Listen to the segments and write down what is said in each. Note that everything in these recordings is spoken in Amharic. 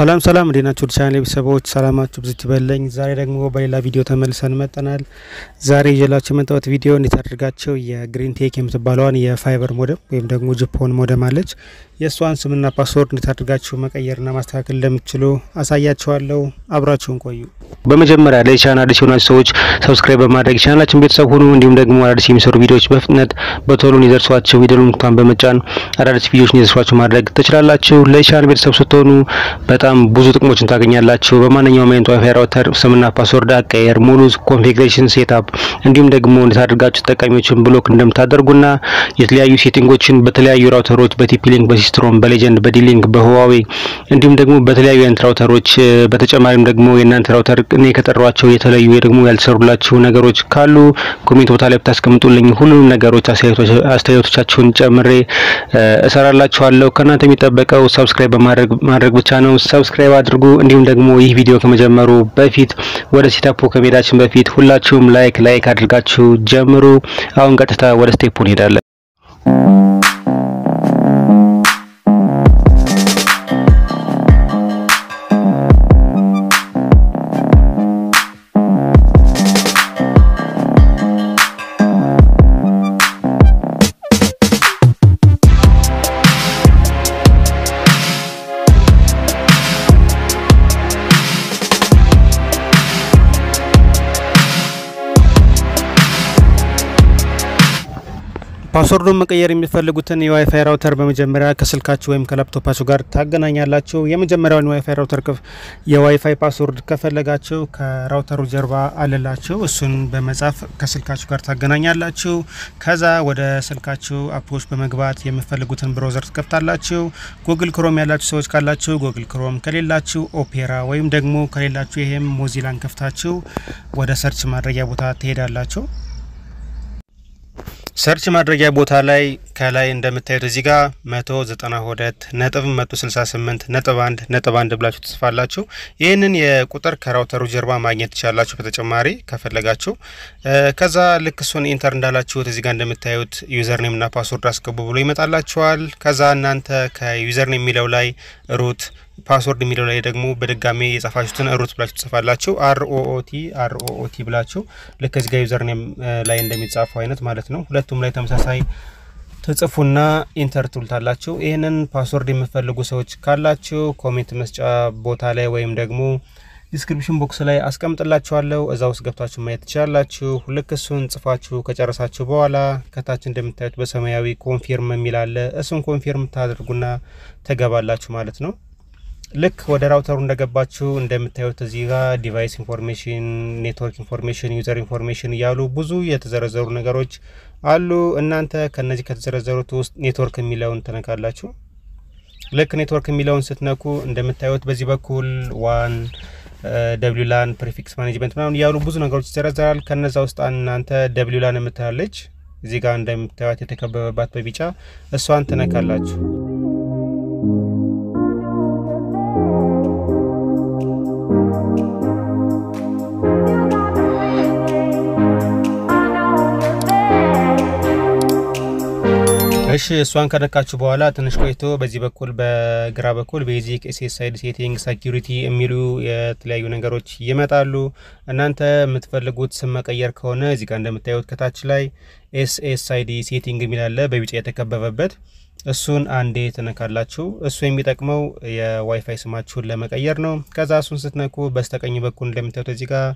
ሰላም ሰላም፣ እንዴት ናችሁ? ቻናል ቤተሰቦች ሰላማችሁ ብዙ ይበለኝ። ዛሬ ደግሞ በሌላ ቪዲዮ ተመልሰን መጠናል። ዛሬ ይዤላችሁ የመጣሁት ቪዲዮ እንዴት አድርጋችሁ የግሪን ቴክ የምትባለዋን የፋይበር ሞደም ወይም ደግሞ ጅፖን ሞደም አለች የእሷን ስምና ፓስወርድ እንዴት አድርጋችሁ መቀየርና ማስተካከል እንደምትችሉ አሳያችኋለሁ። አብራችሁን ቆዩ። በመጀመሪያ ላይ ቻናል አዲስ የሆናችሁ ሰዎች ሰብስክራይብ በማድረግ ቻናላችን ቤተሰብ ሆኑ። እንዲሁም ደግሞ አዳዲስ የሚሰሩ ቪዲዮዎች በፍጥነት በቶሎ እንዲደርሷችሁ የደወል ምልክቷን በመጫን አዳዲስ ቪዲዮዎች እንዲደርሷችሁ ማድረግ ትችላላችሁ። ለቻናል ቤተሰብ ስትሆኑ በጣም ብዙ ጥቅሞችን ታገኛላችሁ። በማንኛውም አይነት ዋይፋይ ራውተር ስምና ፓስወርድ አቀየር፣ ሙሉ ኮንፊግሬሽን ሴታፕ፣ እንዲሁም ደግሞ እንዴት አድርጋችሁ ተጠቃሚዎችን ብሎክ እንደምታደርጉና የተለያዩ ሴቲንጎችን በተለያዩ ራውተሮች በቲፒ ሊንክ፣ በሲስትሮም፣ በሌጀንድ፣ በዲሊንክ፣ በሁዋዌ እንዲሁም ደግሞ በተለያዩ አይነት ራውተሮች በተጨማሪ ወይም ደግሞ የእናንተ ራውተር እኔ ከጠሯቸው የተለዩ ደግሞ ያልተሰሩላችሁ ነገሮች ካሉ ኮሜንት ቦታ ላይ ብታስቀምጡልኝ ሁሉንም ነገሮች አስተያየቶቻችሁን ጨምሬ እሰራላችኋለሁ። ከእናንተ የሚጠበቀው ሰብስክራይብ በማድረግ ብቻ ነው። ሰብስክራይብ አድርጉ። እንዲሁም ደግሞ ይህ ቪዲዮ ከመጀመሩ በፊት ወደ ሲታፖ ከመሄዳችን በፊት ሁላችሁም ላይክ ላይክ አድርጋችሁ ጀምሩ። አሁን ቀጥታ ወደ ስቴፑ እንሄዳለን። ፓስወርዱን መቀየር የሚፈልጉትን የዋይፋይ ራውተር በመጀመሪያ ከስልካችሁ ወይም ከላፕቶፓችሁ ጋር ታገናኛላችሁ። የመጀመሪያውን የዋይፋይ ራውተር የዋይፋይ ፓስወርድ ከፈለጋችሁ ከራውተሩ ጀርባ አለላችሁ። እሱን በመጻፍ ከስልካችሁ ጋር ታገናኛላችሁ። ከዛ ወደ ስልካችሁ አፖች በመግባት የምፈልጉትን ብሮዘር ትከፍታላችሁ። ጉግል ክሮም ያላችሁ ሰዎች ካላችሁ ጉግል ክሮም፣ ከሌላችሁ ኦፔራ ወይም ደግሞ ከሌላችሁ ይሄም ሞዚላን ከፍታችሁ ወደ ሰርች ማድረጊያ ቦታ ትሄዳላችሁ። ሰርች ማድረጊያ ቦታ ላይ ከላይ እንደምታዩት እዚህ ጋር 192 ነጥብ 168 ነጥብ 1 ነጥብ 1 ብላችሁ ትጽፋላችሁ። ይህንን የቁጥር ከራውተሩ ጀርባ ማግኘት ትችላላችሁ በተጨማሪ ከፈለጋችሁ። ከዛ ልክ እሱን ኢንተር እንዳላችሁት እዚህ ጋር እንደምታዩት ዩዘርኔም እና ፓስወርድ አስገቡ ብሎ ይመጣላችኋል። ከዛ እናንተ ከዩዘርኔም የሚለው ላይ ሩት ፓስወርድ የሚለው ላይ ደግሞ በድጋሜ የጻፋችሁትን ሩት ብላችሁ ትጽፋላችሁ። አርኦኦቲ አርኦኦቲ ብላችሁ ልክ እዚህ ጋር ዩዘርኔም ላይ እንደሚጻፉ አይነት ማለት ነው። ሁለቱም ላይ ተመሳሳይ ትጽፉና ኢንተር ትሉታላችሁ። ይህንን ፓስወርድ የምትፈልጉ ሰዎች ካላችሁ ኮሜንት መስጫ ቦታ ላይ ወይም ደግሞ ዲስክሪፕሽን ቦክስ ላይ አስቀምጥላችኋለሁ። እዛ ውስጥ ገብታችሁ ማየት ትችላላችሁ። ልክ እሱን ጽፋችሁ ከጨረሳችሁ በኋላ ከታች እንደምታዩት በሰማያዊ ኮንፊርም የሚል አለ። እሱን ኮንፊርም ታደርጉና ተገባላችሁ ማለት ነው። ልክ ወደ ራውተሩ እንደገባችሁ እንደምታዩት እዚህ ጋር ዲቫይስ ኢንፎርሜሽን፣ ኔትወርክ ኢንፎርሜሽን፣ ዩዘር ኢንፎርሜሽን እያሉ ብዙ የተዘረዘሩ ነገሮች አሉ። እናንተ ከነዚህ ከተዘረዘሩት ውስጥ ኔትወርክ የሚለውን ትነካላችሁ። ልክ ኔትወርክ የሚለውን ስትነኩ እንደምታዩት በዚህ በኩል ዋን ደብሊው ላን ፕሪፊክስ ማኔጅመንት ምናምን እያሉ ብዙ ነገሮች ይዘረዘራል። ከነዛ ውስጥ እናንተ ደብሊው ላን የምትላለች እዚህ ጋር እንደምታዩት የተከበበባት በቢጫ እሷን ትነካላችሁ። እሺ እሷን ከነካችሁ በኋላ ትንሽ ቆይቶ በዚህ በኩል በግራ በኩል ቤዚክ ኤስኤስአይዲ ሴቲንግ ሰኪሪቲ የሚሉ የተለያዩ ነገሮች ይመጣሉ። እናንተ የምትፈልጉት ስም መቀየር ከሆነ እዚህ ጋር እንደምታዩት ከታች ላይ ኤስኤስአይዲ ሴቲንግ አለ በቢጫ የተከበበበት እሱን አንዴ ትነካላችሁ። እሱ የሚጠቅመው የዋይፋይ ስማችሁን ለመቀየር ነው። ከዛ እሱን ስትነኩ በስተቀኝ በኩል እንደምታዩት እዚህ ጋር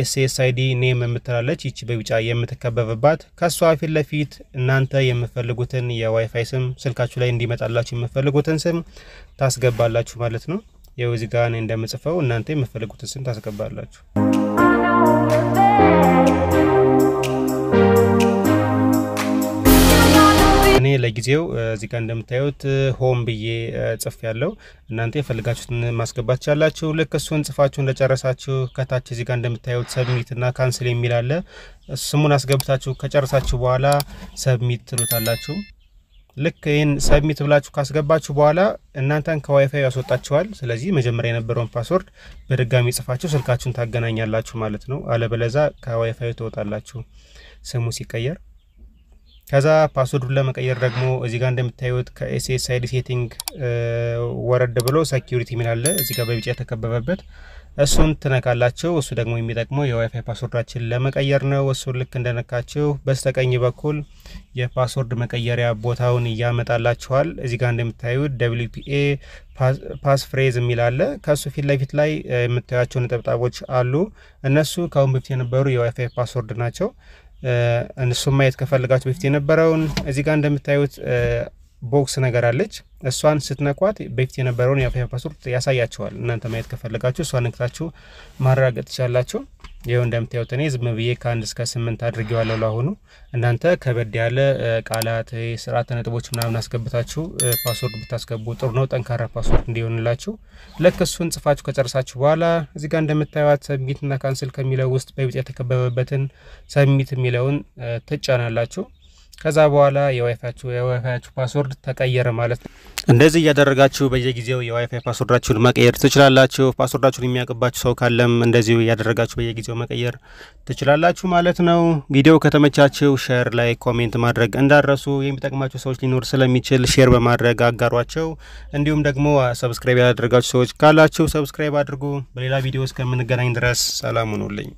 ኤስኤስአይዲ ኔም የምትላለች ይቺ በቢጫ የምትከበብባት ከእሷ ፊት ለፊት እናንተ የምፈልጉትን የዋይፋይ ስም ስልካችሁ ላይ እንዲመጣላችሁ የምፈልጉትን ስም ታስገባላችሁ ማለት ነው። የውዚ እኔ እንደምጽፈው እናንተ የምፈልጉትን ስም ታስገባላችሁ። ለጊዜው እዚህ ጋር እንደምታዩት ሆም ብዬ ጽፍ ያለው እናንተ የፈልጋችሁትን ማስገባት ቻላችሁ። ልክ እሱን ጽፋችሁ እንደጨረሳችሁ ከታች እዚህ ጋር እንደምታዩት ሰብሚት እና ካንስል የሚል አለ። ስሙን አስገብታችሁ ከጨረሳችሁ በኋላ ሰብሚት ትሉታላችሁ። ልክ ይህን ሰብሚት ብላችሁ ካስገባችሁ በኋላ እናንተን ከዋይፋይ ያስወጣችኋል። ስለዚህ መጀመሪያ የነበረውን ፓስወርድ በድጋሚ ጽፋችሁ ስልካችሁን ታገናኛላችሁ ማለት ነው። አለበለዛ ከዋይፋይ ትወጣላችሁ ስሙ ሲቀየር ከዛ ፓስወርዱን ለመቀየር ደግሞ እዚህ ጋር እንደምታዩት ከኤስኤስ ሴቲንግ ወረድ ብሎ ሴኪሪቲ ሚል አለ እዚህ ጋር በቢጫ የተከበበበት እሱን ትነካላችሁ። እሱ ደግሞ የሚጠቅመው የዋይፋይ ፓስወርዳችን ለመቀየር ነው። እሱን ልክ እንደነካችሁ በስተቀኝ በኩል የፓስወርድ መቀየሪያ ቦታውን እያመጣላችኋል። እዚህ ጋር እንደምታዩት ደብሊፒኤ ፓስ ፍሬዝ የሚል አለ። ከእሱ ፊት ለፊት ላይ የምታያቸው ነጠብጣቦች አሉ። እነሱ ከአሁን በፊት የነበሩ የዋይፋይ ፓስወርድ ናቸው። እሱም ማየት ከፈልጋችሁ በፊት የነበረውን እዚህ ጋር እንደምታዩት ቦክስ ነገር አለች። እሷን ስትነኳት በፊት የነበረውን የአፍያ ፓስወርድ ያሳያችኋል። እናንተ ማየት ከፈልጋችሁ እሷን ነክታችሁ ማረጋገጥ ትችላላችሁ። ይኸው እንደምታዩት እኔ ዝም ብዬ ከአንድ እስከ ስምንት አድርጌዋለሁ። ለአሁኑ እናንተ ከበድ ያለ ቃላት፣ የስርዓተ ነጥቦች ምናምን አስገብታችሁ ፓስወርድ ብታስገቡ ጥሩ ነው፣ ጠንካራ ፓስወርድ እንዲሆንላችሁ። ልክ እሱን ጽፋችሁ ከጨረሳችሁ በኋላ እዚህ ጋር እንደምታዩት ሰሚትና ካንስል ከሚለው ውስጥ በቢጫ የተከበበበትን ሰሚት የሚለውን ትጫናላችሁ። ከዛ በኋላ የዋይፋችሁ የዋይፋችሁ ፓስወርድ ተቀየረ ማለት ነው። እንደዚህ እያደረጋችሁ በየጊዜው የዋይፋይ ፓስወርዳችሁን መቀየር ትችላላችሁ። ፓስወርዳችሁን የሚያውቅባችሁ ሰው ካለም እንደዚሁ እያደረጋችሁ በየጊዜው መቀየር ትችላላችሁ ማለት ነው። ቪዲዮ ከተመቻችሁ ሼር ላይ ኮሜንት ማድረግ እንዳረሱ የሚጠቅማቸው ሰዎች ሊኖር ስለሚችል ሼር በማድረግ አጋሯቸው። እንዲሁም ደግሞ ሰብስክራይብ ያደረጋችሁ ሰዎች ካላችሁ ሰብስክራይብ አድርጉ። በሌላ ቪዲዮ እስከምንገናኝ ድረስ ሰላም ሁኑልኝ።